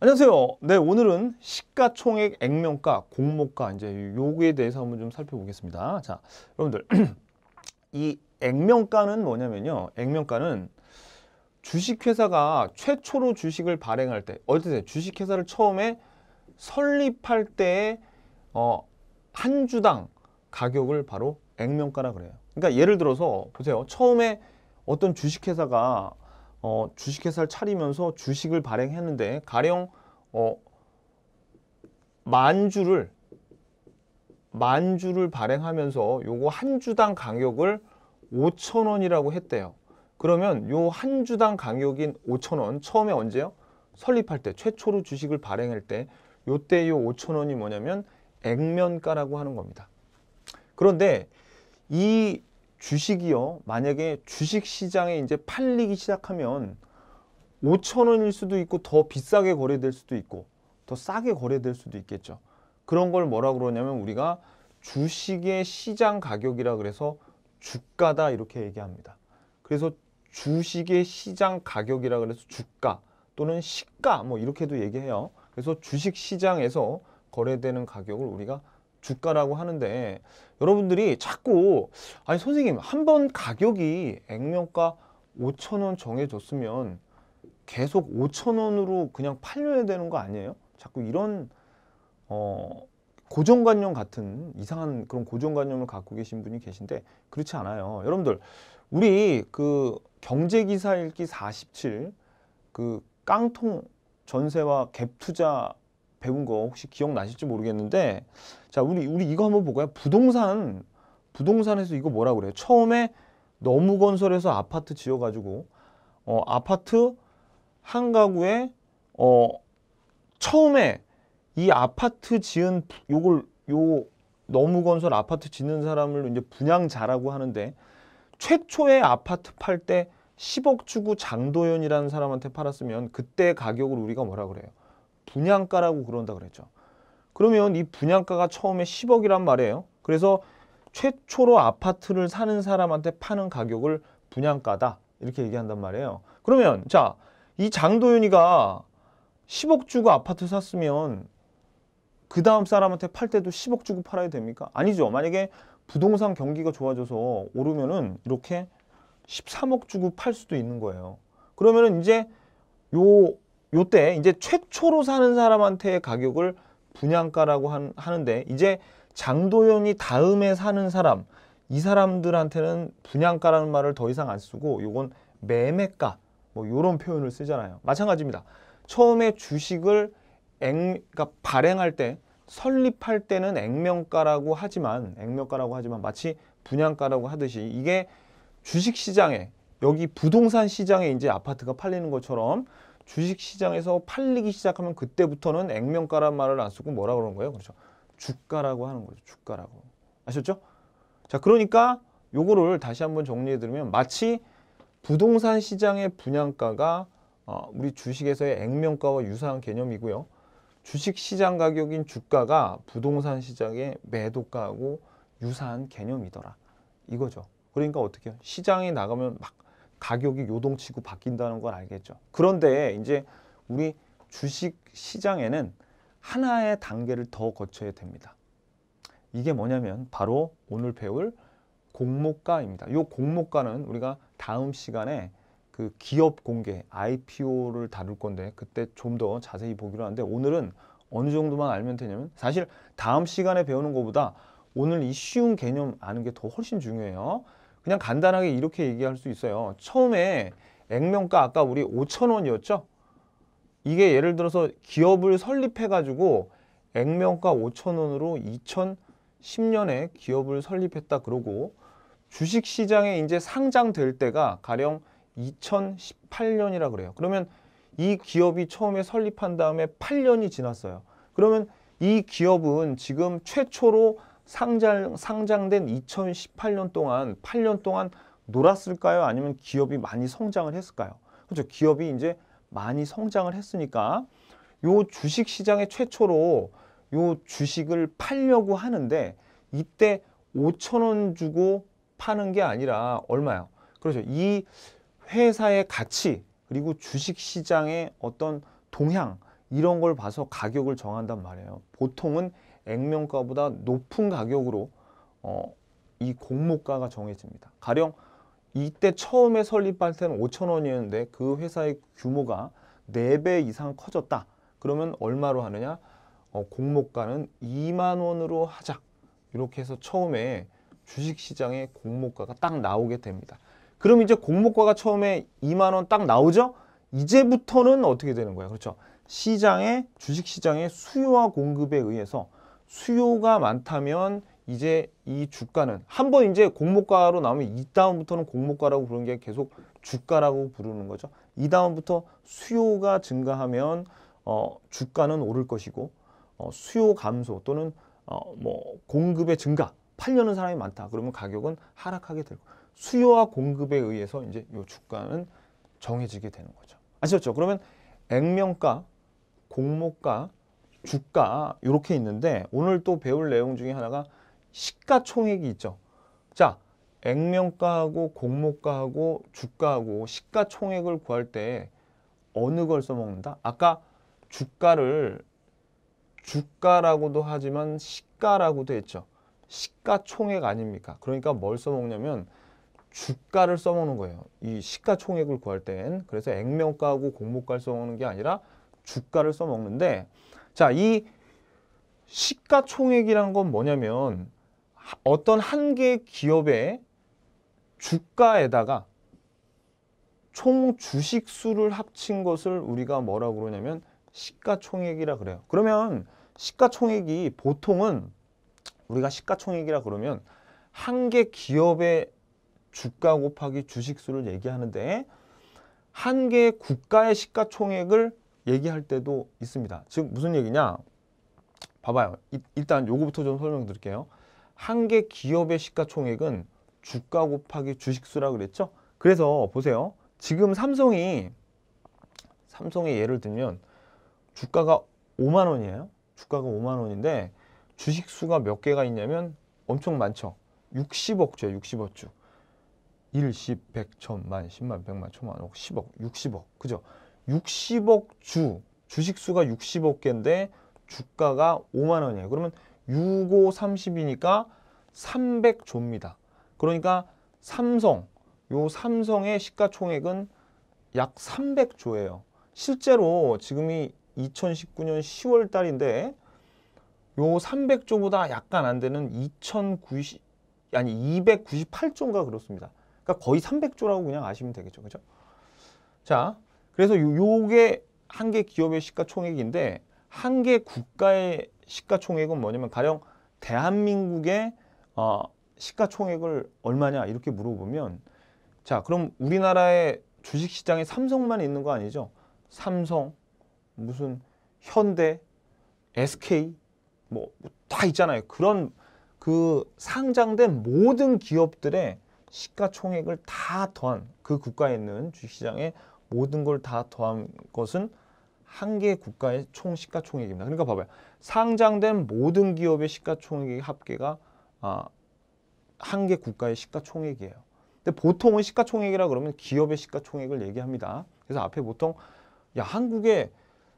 안녕하세요. 네, 오늘은 시가총액 액면가, 공모가 이제 요거에 대해서 한번 좀 살펴보겠습니다. 자, 여러분들 이 액면가는 뭐냐면요. 액면가는 주식회사가 최초로 주식을 발행할 때, 어쨌든 주식회사를 처음에 설립할 때의 어, 한 주당 가격을 바로 액면가라 그래요. 그러니까 예를 들어서 보세요. 처음에 어떤 주식회사가 어, 주식회사를 차리면서 주식을 발행했는데 가령 어, 만 주를 만 주를 발행하면서 요거 한 주당 가격을 5천 원이라고 했대요. 그러면 요 한 주당 가격인 5천 원 처음에 언제요? 설립할 때 최초로 주식을 발행할 때 요때 요 5천 원이 뭐냐면 액면가라고 하는 겁니다. 그런데 이 주식이요. 만약에 주식 시장에 이제 팔리기 시작하면 5천 원일 수도 있고 더 비싸게 거래될 수도 있고 더 싸게 거래될 수도 있겠죠. 그런 걸 뭐라 그러냐면 우리가 주식의 시장 가격이라 그래서 주가다 이렇게 얘기합니다. 그래서 주식의 시장 가격이라 그래서 주가 또는 시가 뭐 이렇게도 얘기해요. 그래서 주식 시장에서 거래되는 가격을 우리가 주가라고 하는데 여러분들이 자꾸 아니 선생님 한 번 가격이 액면가 5천원 정해졌으면 계속 5천원으로 그냥 팔려야 되는 거 아니에요? 자꾸 이런 어 고정관념 같은 이상한 그런 고정관념을 갖고 계신 분이 계신데 그렇지 않아요. 여러분들 우리 그 경제기사 읽기 47 그 깡통 전세와 갭 투자 배운 거 혹시 기억나실지 모르겠는데 자 우리 우리 이거 한번 볼까요? 부동산 부동산에서 이거 뭐라 그래요? 처음에 너무 건설해서 아파트 지어가지고 어, 아파트 한 가구에 어, 처음에 이 아파트 지은 요걸 요 너무 건설 아파트 짓는 사람을 이제 분양자라고 하는데 최초의 아파트 팔 때 10억 주고 장도연이라는 사람한테 팔았으면 그때 가격을 우리가 뭐라 그래요? 분양가라고 그런다 그랬죠. 그러면 이 분양가가 처음에 10억이란 말이에요. 그래서 최초로 아파트를 사는 사람한테 파는 가격을 분양가다 이렇게 얘기한단 말이에요. 그러면 자, 이 장도윤이가 10억 주고 아파트 샀으면 그 다음 사람한테 팔 때도 10억 주고 팔아야 됩니까? 아니죠. 만약에 부동산 경기가 좋아져서 오르면은 이렇게 13억 주고 팔 수도 있는 거예요. 그러면은 이제 요 요때 이제 최초로 사는 사람한테 가격을 분양가라고 한, 하는데 이제 장도연이 다음에 사는 사람 이 사람들한테는 분양가라는 말을 더 이상 안 쓰고 요건 매매가 뭐 요런 표현을 쓰잖아요. 마찬가지입니다. 처음에 주식을 액, 그러니까 발행할 때 설립할 때는 액면가라고 하지만 액면가라고 하지만 마치 분양가라고 하듯이 이게 주식 시장에 여기 부동산 시장에 이제 아파트가 팔리는 것처럼 주식시장에서 팔리기 시작하면 그때부터는 액면가란 말을 안 쓰고 뭐라 그러는 거예요? 그렇죠. 주가라고 하는 거죠. 주가라고. 아셨죠? 자, 그러니까 요거를 다시 한번 정리해 드리면 마치 부동산 시장의 분양가가 어, 우리 주식에서의 액면가와 유사한 개념이고요. 주식 시장 가격인 주가가 부동산 시장의 매도가하고 유사한 개념이더라. 이거죠. 그러니까 어떻게 해요? 시장에 나가면 막 가격이 요동치고 바뀐다는 건 알겠죠. 그런데 이제 우리 주식 시장에는 하나의 단계를 더 거쳐야 됩니다. 이게 뭐냐면 바로 오늘 배울 공모가입니다. 이 공모가는 우리가 다음 시간에 그 기업 공개 IPO를 다룰 건데 그때 좀 더 자세히 보기로 하는데 오늘은 어느 정도만 알면 되냐면 사실 다음 시간에 배우는 것보다 오늘 이 쉬운 개념 아는 게 더 훨씬 중요해요. 그냥 간단하게 이렇게 얘기할 수 있어요. 처음에 액면가 아까 우리 5천원이었죠 이게 예를 들어서 기업을 설립해가지고 액면가 5천원으로 2010년에 기업을 설립했다 그러고 주식시장에 이제 상장될 때가 가령 2018년이라 그래요. 그러면 이 기업이 처음에 설립한 다음에 8년이 지났어요. 그러면 이 기업은 지금 최초로 상장, 상장된 2018년 동안 8년 동안 놀았을까요? 아니면 기업이 많이 성장을 했을까요? 그렇죠. 기업이 이제 많이 성장을 했으니까 요 주식 시장에 최초로 요 주식을 팔려고 하는데 이때 5천 원 주고 파는 게 아니라 얼마요? 그렇죠. 이 회사의 가치 그리고 주식 시장의 어떤 동향 이런 걸 봐서 가격을 정한단 말이에요. 보통은 액면가보다 높은 가격으로 어, 이 공모가가 정해집니다. 가령 이때 처음에 설립할 때는 5천원이었는데 그 회사의 규모가 4배 이상 커졌다. 그러면 얼마로 하느냐? 어, 공모가는 2만 원으로 하자. 이렇게 해서 처음에 주식시장의 공모가가 딱 나오게 됩니다. 그럼 이제 공모가가 처음에 2만 원 딱 나오죠? 이제부터는 어떻게 되는 거야? 그렇죠? 시장의 주식시장의 수요와 공급에 의해서 수요가 많다면 이제 이 주가는 한번 이제 공모가로 나오면 이다음부터는 공모가라고 부르는 게 계속 주가라고 부르는 거죠. 이다음부터 수요가 증가하면 어, 주가는 오를 것이고 어, 수요 감소 또는 어, 뭐 공급의 증가 팔려는 사람이 많다. 그러면 가격은 하락하게 되고 수요와 공급에 의해서 이제 이 주가는 정해지게 되는 거죠. 아셨죠? 그러면 액면가, 공모가, 주가 이렇게 있는데 오늘 또 배울 내용 중에 하나가 시가총액이 있죠. 자, 액면가하고 공모가하고 주가하고 시가총액을 구할 때 어느 걸 써먹는다? 아까 주가를 주가라고도 하지만 시가라고도 했죠. 시가총액 아닙니까? 그러니까 뭘 써먹냐면 주가를 써먹는 거예요. 이 시가총액을 구할 땐 그래서 액면가하고 공모가를 써먹는 게 아니라 주가를 써먹는데 자, 이 시가총액이라는 건 뭐냐면 어떤 한 개 기업의 주가에다가 총 주식 수를 합친 것을 우리가 뭐라고 그러냐면 시가총액이라 그래요. 그러면 시가총액이 보통은 우리가 시가총액이라 그러면 한 개 기업의 주가 곱하기 주식 수를 얘기하는데 한 개 국가의 시가총액을 얘기할 때도 있습니다. 지금 무슨 얘기냐? 봐봐요. 이, 일단 요거부터 좀 설명드릴게요. 한 개 기업의 시가총액은 주가 곱하기 주식수라 그랬죠? 그래서 보세요. 지금 삼성이 삼성의 예를 들면 주가가 5만 원이에요. 주가가 5만 원인데 주식수가 몇 개가 있냐면 엄청 많죠. 60억 주에요 60억 주. 1, 10, 100, 1000, 만, 10만, 100만, 1000만, 10억, 60억. 그죠? 60억 주, 주식수가 60억 개인데 주가가 5만 원이에요. 그러면 6 5, 30이니까 300조입니다. 그러니까 삼성, 요 삼성의 시가총액은 약 300조예요. 실제로 지금이 2019년 10월 달인데 요 300조보다 약간 안 되는 2090 아니 298조인가 그렇습니다. 그러니까 거의 300조라고 그냥 아시면 되겠죠. 그죠? 자, 그래서 요게 한 개 기업의 시가총액인데 한 개 국가의 시가총액은 뭐냐면 가령 대한민국의 어, 시가총액을 얼마냐 이렇게 물어보면 자 그럼 우리나라의 주식시장에 삼성만 있는 거 아니죠? 삼성, 무슨 현대, SK 뭐다 뭐 있잖아요. 그런 그 상장된 모든 기업들의 시가총액을 다 더한 그 국가에 있는 주식시장의 모든 걸 다 더한 것은 한 개 국가의 총 시가총액입니다. 그러니까 봐봐요. 상장된 모든 기업의 시가총액의 합계가 아, 한개 국가의 시가총액이에요. 근데 보통은 시가총액이라 그러면 기업의 시가총액을 얘기합니다. 그래서 앞에 보통 야 한국의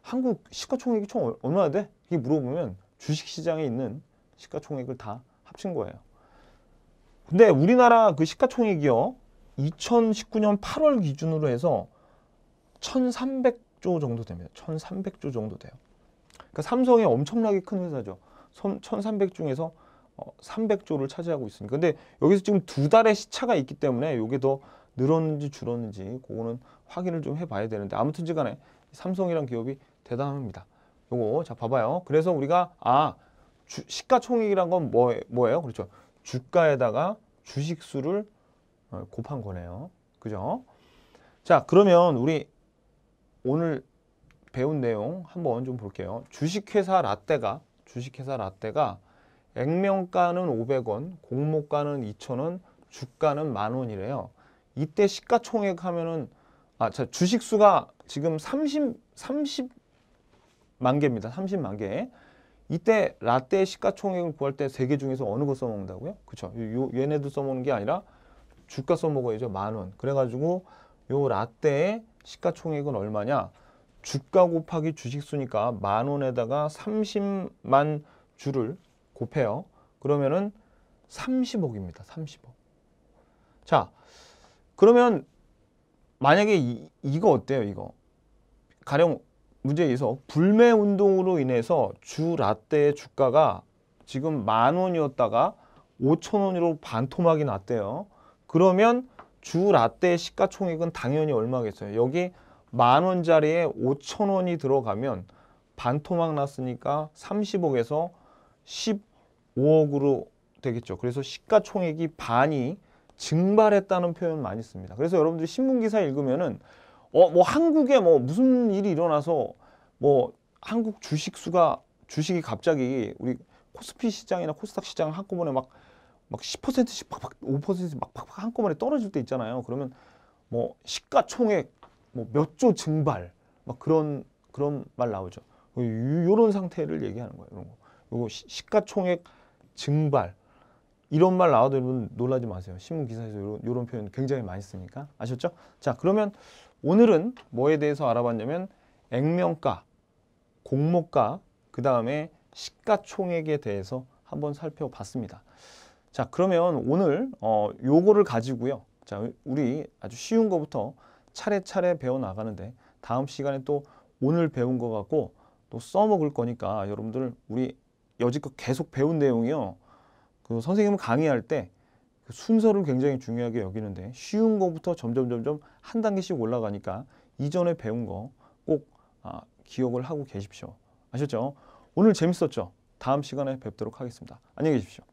한국 시가총액이 총 얼마나 돼? 이게 물어보면 주식시장에 있는 시가총액을 다 합친 거예요. 근데 우리나라 그 시가총액이요. 2019년 8월 기준으로 해서 1,300조 정도 됩니다. 1,300조 정도 돼요. 그러니까 삼성이 엄청나게 큰 회사죠. 1,300 중에서 300조를 어, 차지하고 있습니다 근데 여기서 지금 두 달의 시차가 있기 때문에 이게 더 늘었는지 줄었는지 그거는 확인을 좀 해봐야 되는데 아무튼지 간에 삼성이란 기업이 대단합니다. 요거 자 봐봐요. 그래서 우리가 아 주, 시가총액이란 건 뭐, 뭐예요? 그렇죠. 주가에다가 주식수를 어, 곱한 거네요. 그죠? 자 그러면 우리 오늘 배운 내용 한번 좀 볼게요. 주식회사 라떼가 주식회사 라떼가 액면가는 500원, 공모가는 2,000원, 주가는 만 원이래요. 이때 시가총액 하면은 아, 자, 주식 수가 지금 30 30만 개입니다. 30만 개. 이때 라떼 시가총액을 구할 때 세 개 중에서 어느 거 써먹는다고요? 그렇죠. 얘네도 써먹는 게 아니라 주가 써먹어야죠. 만 원. 그래가지고 요 라떼의 시가총액은 얼마냐? 주가 곱하기 주식수니까 만 원에다가 30만 주를 곱해요. 그러면은 30억입니다. 30억. 자, 그러면 만약에 이, 이거 어때요? 이거. 가령 문제에서 불매 운동으로 인해서 주 라떼의 주가가 지금 만 원이었다가 5천 원으로 반토막이 났대요. 그러면 주 라떼의 시가총액은 당연히 얼마겠어요. 여기 만 원짜리에 5천 원이 들어가면 반토막 났으니까 30억에서 15억으로 되겠죠. 그래서 시가총액이 반이 증발했다는 표현 많이 씁니다. 그래서 여러분들이 신문기사 읽으면은 어 뭐 한국에 뭐 무슨 일이 일어나서 뭐 한국 주식수가 주식이 갑자기 우리 코스피 시장이나 코스닥 시장 한꺼번에 막막 10%씩 팍팍 5%씩 막 팍팍 한꺼번에 떨어질 때 있잖아요. 그러면 뭐 시가총액 뭐 몇 조 증발 막 그런 그런 말 나오죠. 요런 상태를 얘기하는 거예요. 이런 거. 요거 시가총액 증발 이런 말 나와도 여러분 놀라지 마세요. 신문 기사에서 요런, 요런 표현 굉장히 많이 쓰니까 아셨죠? 자 그러면 오늘은 뭐에 대해서 알아봤냐면 액면가, 공모가, 그 다음에 시가총액에 대해서 한번 살펴봤습니다. 자 그러면 오늘 어, 요거를 가지고요 자 우리 아주 쉬운 거부터 차례차례 배워나가는데 다음 시간에 또 오늘 배운 거 갖고 또 써먹을 거니까 여러분들 우리 여지껏 계속 배운 내용이요 그 선생님은 강의할 때 그 순서를 굉장히 중요하게 여기는데 쉬운 거부터 점점 점점 한 단계씩 올라가니까 이전에 배운 거 꼭 아, 기억을 하고 계십시오 아셨죠? 오늘 재밌었죠? 다음 시간에 뵙도록 하겠습니다. 안녕히 계십시오.